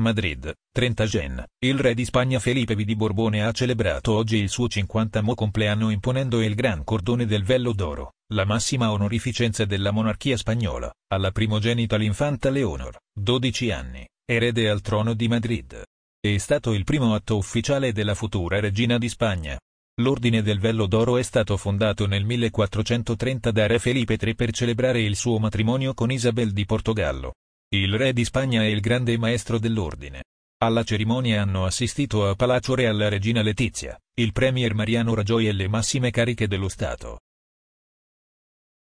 Madrid, 30 gen. Il re di Spagna Felipe V di Borbone ha celebrato oggi il suo 50 compleanno imponendo il gran cordone del Vello d'Oro, la massima onorificenza della monarchia spagnola, alla primogenita l'infanta Leonor, 12 anni, erede al trono di Madrid. È stato il primo atto ufficiale della futura regina di Spagna. L'Ordine del Vello d'Oro è stato fondato nel 1430 da Re Felipe III per celebrare il suo matrimonio con Isabel di Portogallo. Il re di Spagna e il grande maestro dell'ordine. Alla cerimonia hanno assistito a Palazzo Real la regina Letizia, il premier Mariano Rajoy e le massime cariche dello Stato.